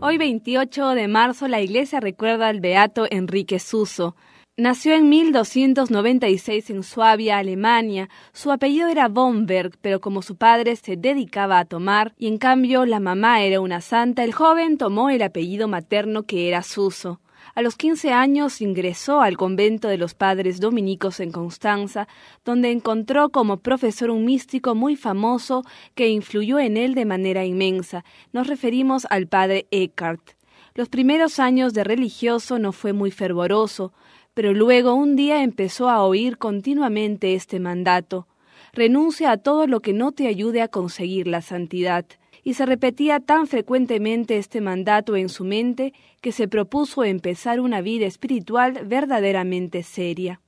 Hoy 28 de marzo la iglesia recuerda al beato Enrique Suso. Nació en 1296 en Suabia, Alemania. Su apellido era Bomberg, pero como su padre se dedicaba a tomar y en cambio la mamá era una santa, el joven tomó el apellido materno que era Suso. A los 15 años ingresó al convento de los padres dominicos en Constanza, donde encontró como profesor un místico muy famoso que influyó en él de manera inmensa. Nos referimos al padre Eckhart. Los primeros años de religioso no fue muy fervoroso, pero luego un día empezó a oír continuamente este mandato renuncia a todo lo que no te ayude a conseguir la santidad y se repetía tan frecuentemente este mandato en su mente que se propuso empezar una vida espiritual verdaderamente seria.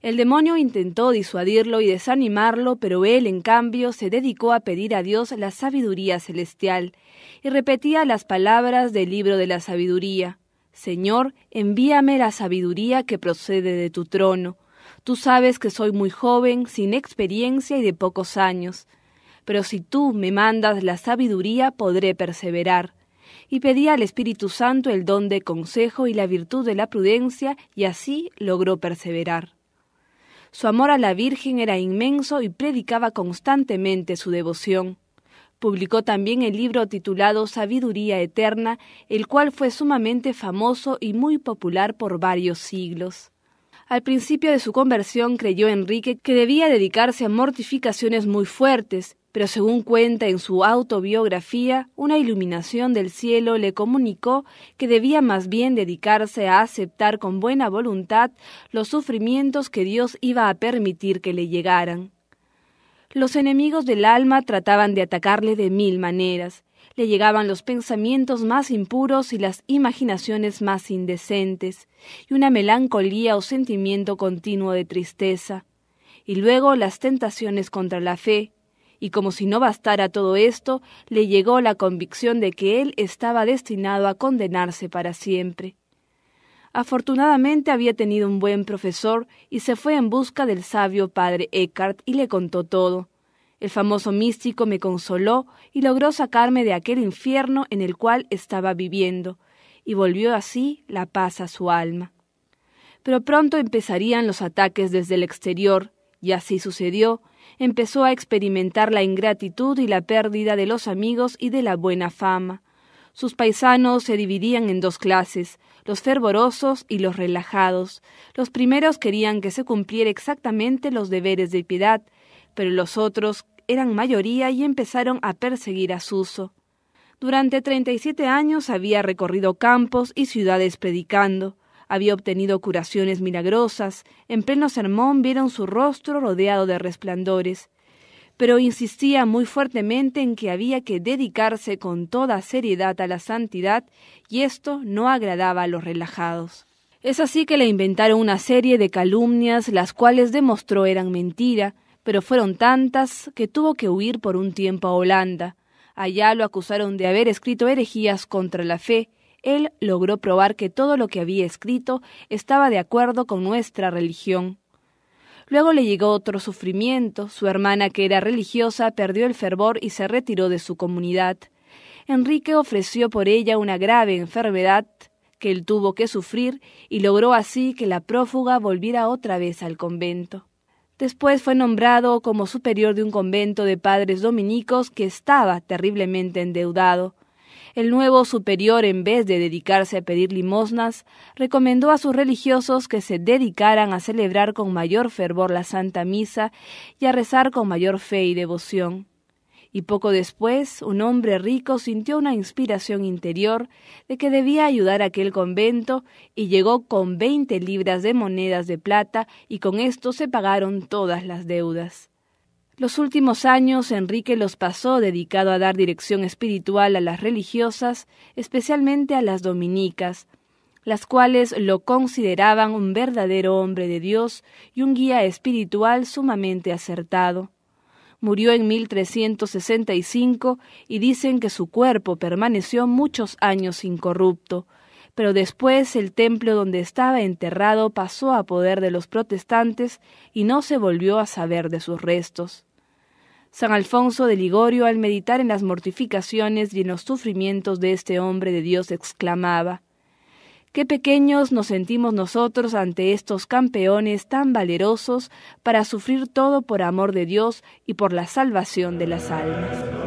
El demonio intentó disuadirlo y desanimarlo, pero él, en cambio, se dedicó a pedir a Dios la sabiduría celestial, y repetía las palabras del libro de la sabiduría. Señor, envíame la sabiduría que procede de tu trono. Tú sabes que soy muy joven, sin experiencia y de pocos años pero si tú me mandas la sabiduría, podré perseverar. Y pedía al Espíritu Santo el don de consejo y la virtud de la prudencia, y así logró perseverar. Su amor a la Virgen era inmenso y predicaba constantemente su devoción. Publicó también el libro titulado Sabiduría Eterna, el cual fue sumamente famoso y muy popular por varios siglos. Al principio de su conversión creyó Enrique que debía dedicarse a mortificaciones muy fuertes pero según cuenta en su autobiografía, una iluminación del cielo le comunicó que debía más bien dedicarse a aceptar con buena voluntad los sufrimientos que Dios iba a permitir que le llegaran. Los enemigos del alma trataban de atacarle de mil maneras. Le llegaban los pensamientos más impuros y las imaginaciones más indecentes, y una melancolía o sentimiento continuo de tristeza. Y luego las tentaciones contra la fe, y como si no bastara todo esto, le llegó la convicción de que él estaba destinado a condenarse para siempre. Afortunadamente había tenido un buen profesor y se fue en busca del sabio padre Eckhart y le contó todo. El famoso místico me consoló y logró sacarme de aquel infierno en el cual estaba viviendo, y volvió así la paz a su alma. Pero pronto empezarían los ataques desde el exterior, y así sucedió, empezó a experimentar la ingratitud y la pérdida de los amigos y de la buena fama. Sus paisanos se dividían en dos clases, los fervorosos y los relajados. Los primeros querían que se cumpliera exactamente los deberes de piedad, pero los otros eran mayoría y empezaron a perseguir a Suso. Durante treinta y siete años había recorrido campos y ciudades predicando. Había obtenido curaciones milagrosas, en pleno sermón vieron su rostro rodeado de resplandores, pero insistía muy fuertemente en que había que dedicarse con toda seriedad a la santidad y esto no agradaba a los relajados. Es así que le inventaron una serie de calumnias, las cuales demostró eran mentira, pero fueron tantas que tuvo que huir por un tiempo a Holanda. Allá lo acusaron de haber escrito herejías contra la fe, él logró probar que todo lo que había escrito estaba de acuerdo con nuestra religión. Luego le llegó otro sufrimiento, su hermana que era religiosa perdió el fervor y se retiró de su comunidad. Enrique ofreció por ella una grave enfermedad que él tuvo que sufrir y logró así que la prófuga volviera otra vez al convento. Después fue nombrado como superior de un convento de padres dominicos que estaba terriblemente endeudado. El nuevo superior, en vez de dedicarse a pedir limosnas, recomendó a sus religiosos que se dedicaran a celebrar con mayor fervor la Santa Misa y a rezar con mayor fe y devoción. Y poco después, un hombre rico sintió una inspiración interior de que debía ayudar a aquel convento y llegó con veinte libras de monedas de plata y con esto se pagaron todas las deudas. Los últimos años Enrique los pasó dedicado a dar dirección espiritual a las religiosas, especialmente a las dominicas, las cuales lo consideraban un verdadero hombre de Dios y un guía espiritual sumamente acertado. Murió en 1365 y dicen que su cuerpo permaneció muchos años incorrupto, pero después el templo donde estaba enterrado pasó a poder de los protestantes y no se volvió a saber de sus restos. San Alfonso de Ligorio, al meditar en las mortificaciones y en los sufrimientos de este hombre de Dios, exclamaba Qué pequeños nos sentimos nosotros ante estos campeones tan valerosos para sufrir todo por amor de Dios y por la salvación de las almas.